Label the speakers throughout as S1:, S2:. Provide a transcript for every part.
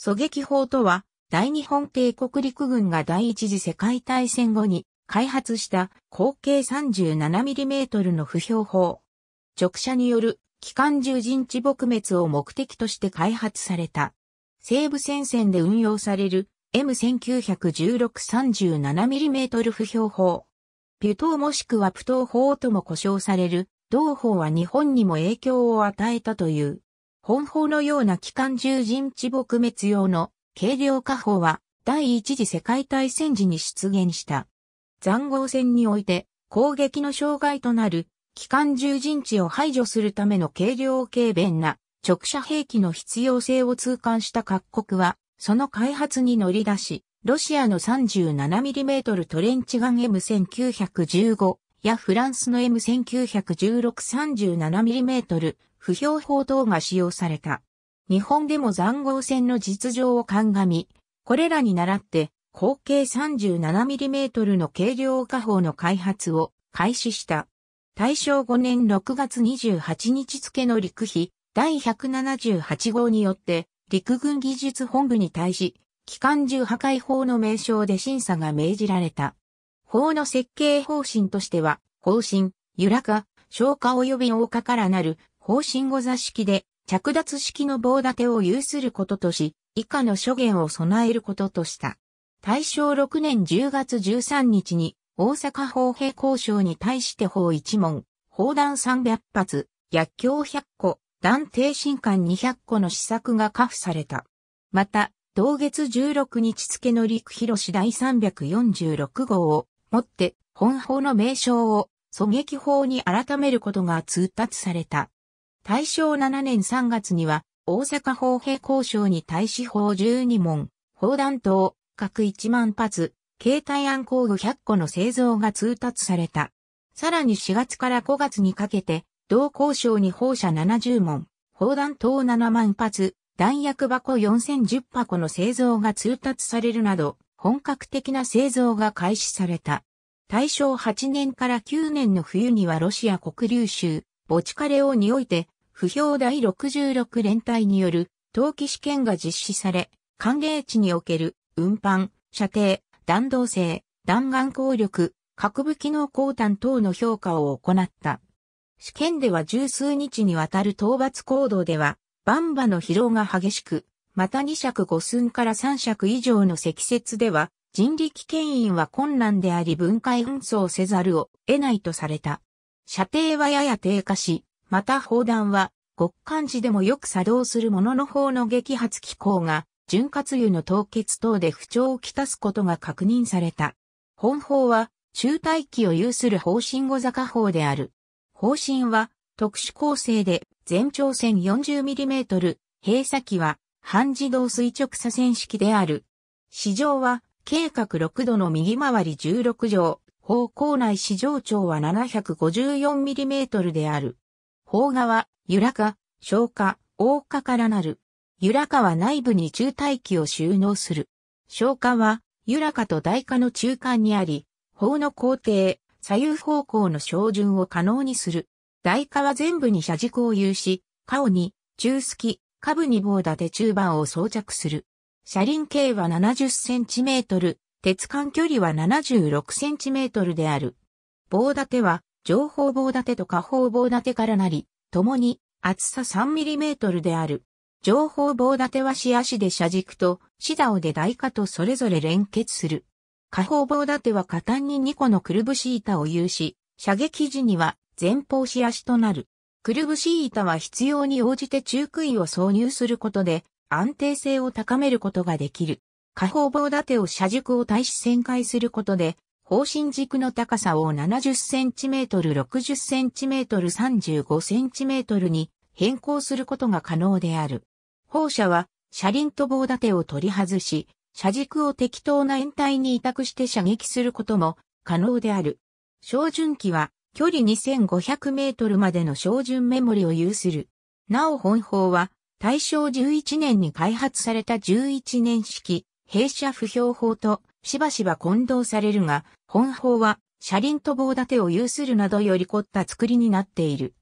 S1: 狙撃砲とは、大日本帝国陸軍が第一次世界大戦後に開発した口径 37mm の不評砲。直射による機関銃陣地撲滅を目的として開発された。西部戦線で運用される M1916-37mm 不評砲。ピュトーもしくはプトー砲とも呼称される同砲は日本にも影響を与えたという。本砲のような機関銃陣地撲滅用の軽量化砲は第一次世界大戦時に出現した。残壕戦において攻撃の障害となる機関銃陣地を排除するための軽量軽便な直射兵器の必要性を痛感した各国はその開発に乗り出し、ロシアの 37mm トレンチガン M1915 やフランスの M191637mm 不評報道が使用された。日本でも残酷戦の実情を鑑み、これらに倣って、口径 37mm の軽量化砲の開発を開始した。大正5年6月28日付の陸費第178号によって、陸軍技術本部に対し、機関銃破壊法の名称で審査が命じられた。法の設計方針としては、方針、揺らか、消化及び大化からなる方針後座式で、着脱式の棒立てを有することとし、以下の諸言を備えることとした。大正6年10月13日に、大阪法平交渉に対して法一門、砲弾300発、薬莢100個、弾定新艦200個の施策がカ付された。また、同月16日付の陸広市第346号をもって、本法の名称を狙撃法に改めることが通達された。大正7年3月には、大阪砲兵交渉に対し法12門、砲弾等、各1万発、携帯暗工具100個の製造が通達された。さらに4月から5月にかけて、同交渉に放射70門、砲弾等7万発、弾薬箱4010箱の製造が通達されるなど、本格的な製造が開始された。大正8年から9年の冬にはロシア国流州、ボチカレオにおいて、不評第66連隊による登記試験が実施され、寒冷地における運搬、射程、弾道性、弾丸効力、核武器能降誕等の評価を行った。試験では十数日にわたる討伐行動では、バンバの疲労が激しく、また2尺5寸から3尺以上の積雪では、人力牽引は困難であり分解運送せざるを得ないとされた。射程はやや低下し、また砲弾は、極寒時でもよく作動するものの方の撃発機構が、潤滑油の凍結等で不調をきたすことが確認された。本砲は、中大機を有する方針後坂砲である。方針は、特殊構成で、全長線4 0 m m 閉鎖機は、半自動垂直左線式である。市場は、計画6度の右回り16条、方向内市場長は 754mm である。方側、揺らか、消化、大化からなる。揺らかは内部に中大器を収納する。消化は、揺らかと大化の中間にあり、方の工程、左右方向の照準を可能にする。大化は全部に車軸を有し、顔に、中隙下部に棒立て中盤を装着する。車輪径は 70cm、鉄管距離は 76cm である。棒立ては、上方棒立てと下方棒立てからなり、共に厚さ 3mm である。上方棒立ては四足で車軸と、四オで台下とそれぞれ連結する。下方棒立ては下端に2個のくるぶし板を有し、射撃時には前方四足となる。くるぶし板は必要に応じて中杭を挿入することで安定性を高めることができる。下方棒立てを車軸を対し旋回することで、方針軸の高さを 70cm、60cm、35cm に変更することが可能である。砲車は車輪と棒立てを取り外し、車軸を適当な円体に委託して射撃することも可能である。照準器は距離2500メートルまでの照準メモリを有する。なお本砲は大正11年に開発された11年式弊社不評法としばしば混同されるが、本法は車輪と棒立てを有するなどより凝った作りになっている。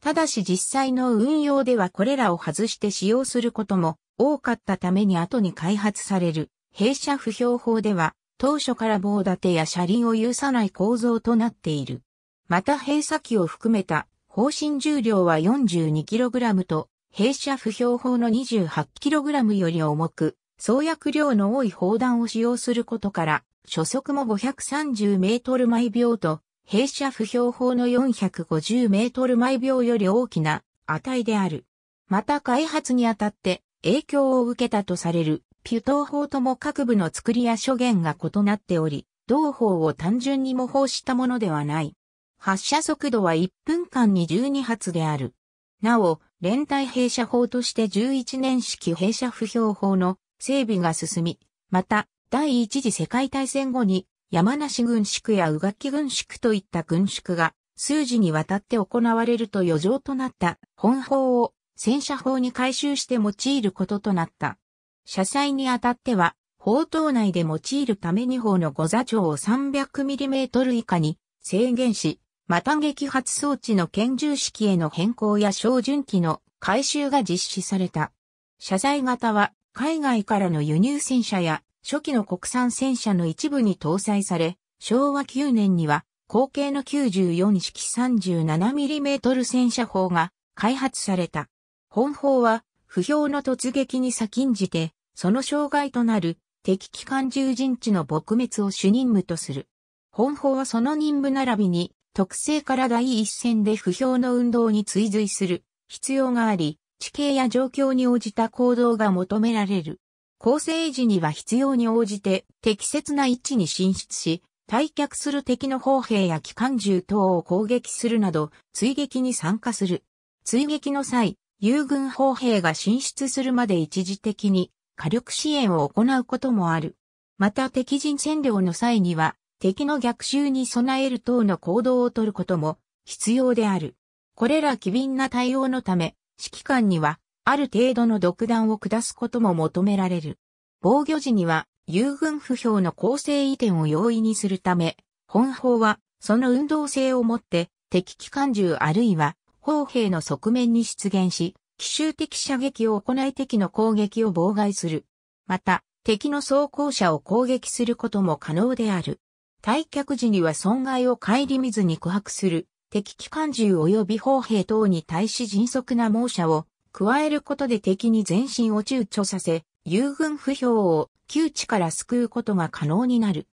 S1: ただし実際の運用ではこれらを外して使用することも多かったために後に開発される弊社不評法では当初から棒立てや車輪を有さない構造となっている。また閉鎖機を含めた方針重量は 42kg と、弊社不評法の 28kg より重く、創薬量の多い砲弾を使用することから、初速も530メートル毎秒と、弊社不評砲の450メートル毎秒より大きな値である。また開発にあたって影響を受けたとされるピュトー法とも各部の作りや諸言が異なっており、同法を単純に模倣したものではない。発射速度は1分間に12発である。なお、連帯弊社法として11年式弊社不評法の整備が進み、また、第一次世界大戦後に、山梨軍宿や宇垣軍宿といった軍宿が、数時にわたって行われると余剰となった本法を戦車法に改修して用いることとなった。車載にあたっては、砲塔内で用いるために砲の五座長を 300mm 以下に制限し、また撃発装置の拳銃式への変更や照準器の改修が実施された。車載型は海外からの輸入戦車や初期の国産戦車の一部に搭載され、昭和9年には後継の94式 37mm 戦車砲が開発された。本砲は不評の突撃に先んじて、その障害となる敵機関獣陣地の撲滅を主任務とする。本砲はその任務並びに特性から第一線で不評の運動に追随する必要があり、地形や状況に応じた行動が求められる。構成時には必要に応じて適切な位置に進出し、退却する敵の砲兵や機関銃等を攻撃するなど、追撃に参加する。追撃の際、友軍砲兵が進出するまで一時的に火力支援を行うこともある。また敵陣占領の際には、敵の逆襲に備える等の行動をとることも必要である。これら機敏な対応のため、指揮官には、ある程度の独断を下すことも求められる。防御時には、遊軍不評の構成移転を容易にするため、本法は、その運動性をもって、敵機関銃あるいは、砲兵の側面に出現し、奇襲的射撃を行い敵の攻撃を妨害する。また、敵の装甲車を攻撃することも可能である。退却時には損害を顧みずに告白する。敵機関銃及び砲兵等に対し迅速な猛射を加えることで敵に前進を躊躇させ、友軍不評を窮地から救うことが可能になる。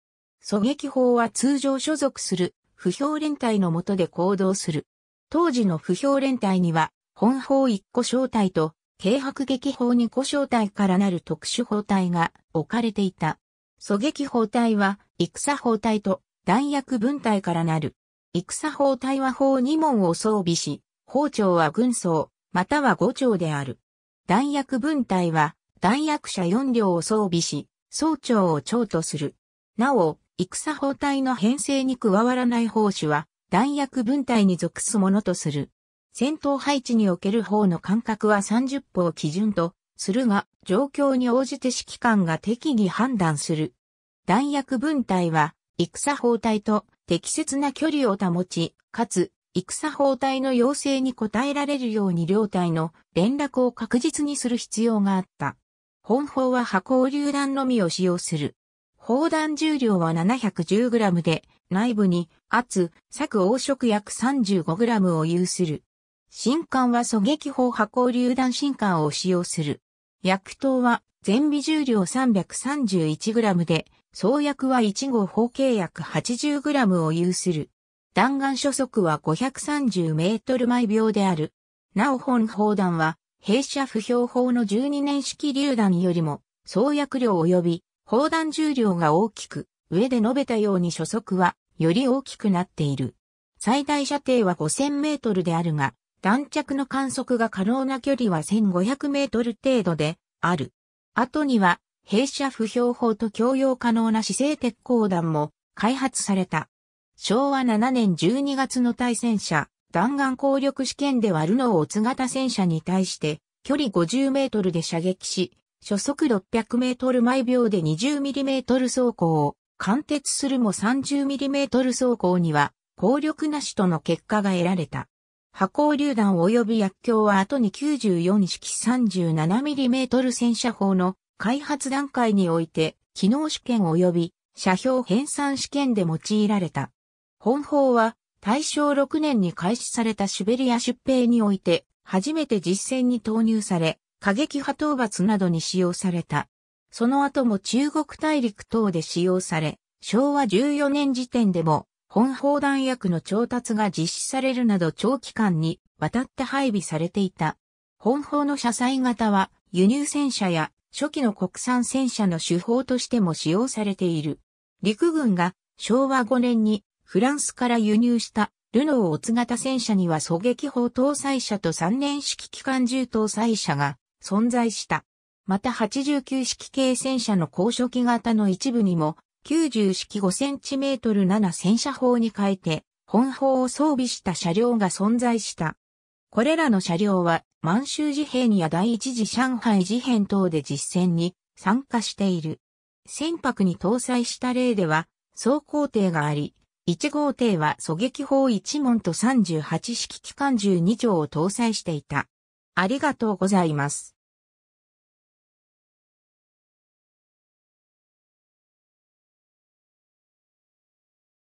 S1: 狙撃砲は通常所属する不評連隊の下で行動する。当時の不評連隊には、本砲1個小隊と、軽迫撃砲2個小隊からなる特殊砲隊が置かれていた。狙撃砲隊は、戦砲隊と弾薬分隊からなる。戦法対話法2門を装備し、法長は軍曹、または五長である。弾薬分隊は、弾薬者4両を装備し、総長を長とする。なお、戦法隊の編成に加わらない法主は、弾薬分隊に属すものとする。戦闘配置における法の間隔は30歩を基準とするが、状況に応じて指揮官が適宜判断する。弾薬分隊は、戦法隊と適切な距離を保ち、かつ、戦砲隊の要請に応えられるように両隊の連絡を確実にする必要があった。本砲は破鋼榴弾のみを使用する。砲弾重量は 710g で、内部に圧、削黄色約 35g を有する。新艦は狙撃砲破鋼榴弾新艦を使用する。薬刀は全備重量 331g で、創薬は1号方形約 80g を有する。弾丸初速は530メートル毎秒である。なお本砲弾は、弊社不評砲の12年式榴弾よりも、創薬量及び砲弾重量が大きく、上で述べたように初速は、より大きくなっている。最大射程は5000メートルであるが、弾着の観測が可能な距離は1500メートル程度である。後には弊社不評法と共用可能な姿勢鉄鋼弾も開発された。昭和7年12月の対戦車、弾丸攻力試験ではルノーを津型戦車に対して、距離50メートルで射撃し、初速600メートル毎秒で20ミリメートル走行を、貫徹するも30ミリメートル走行には、攻力なしとの結果が得られた。破光榴弾及び薬莢は後に94式37ミリメートル戦車砲の開発段階において、機能試験及び社標編纂試験で用いられた。本法は大正6年に開始されたシュベリア出兵において、初めて実践に投入され、過激派討伐などに使用された。その後も中国大陸等で使用され、昭和14年時点でも、本砲弾薬の調達が実施されるなど長期間にわたって配備されていた。本砲の車載型は輸入戦車や初期の国産戦車の手法としても使用されている。陸軍が昭和5年にフランスから輸入したルノーオツ型戦車には狙撃砲搭載車と3年式機関銃搭載車が存在した。また89式系戦車の高初期型の一部にも90式5センチメートル7戦車砲に変えて本砲を装備した車両が存在した。これらの車両は満州事変や第一次上海事変等で実戦に参加している。船舶に搭載した例では、走行艇があり、1号艇は狙撃砲1門と38式機関銃2丁を搭載していた。ありがとうございます。